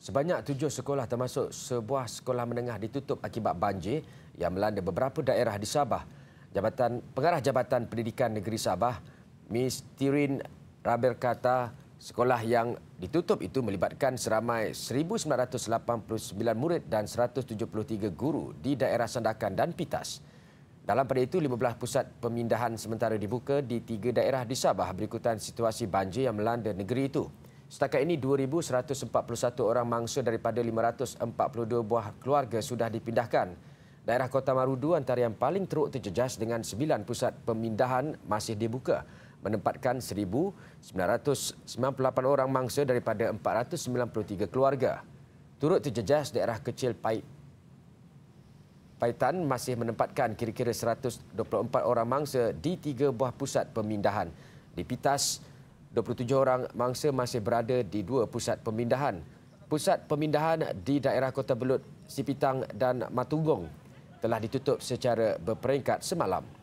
Sebanyak tujuh sekolah termasuk sebuah sekolah menengah ditutup akibat banjir yang melanda beberapa daerah di Sabah. Jabatan Pengarah Jabatan Pendidikan Negeri Sabah, Miss Tirin Raber kata sekolah yang ditutup itu melibatkan seramai 1,989 murid dan 173 guru di daerah Sandakan dan Pitas. Dalam pada itu, 15 pusat pemindahan sementara dibuka di tiga daerah di Sabah berikutan situasi banjir yang melanda negeri itu. Setakat ini 2141 orang mangsa daripada 542 buah keluarga sudah dipindahkan. Daerah Kota Marudu antara yang paling teruk terjejas dengan 9 pusat pemindahan masih dibuka menempatkan 1998 orang mangsa daripada 493 keluarga. Turut terjejas daerah kecil Pait Paitan masih menempatkan kira-kira 124 orang mangsa di tiga buah pusat pemindahan. Di Pitas, 27 orang mangsa masih berada di dua pusat pemindahan. Pusat pemindahan di daerah Kota Belud, Sipitang dan Matunggong telah ditutup secara berperingkat semalam.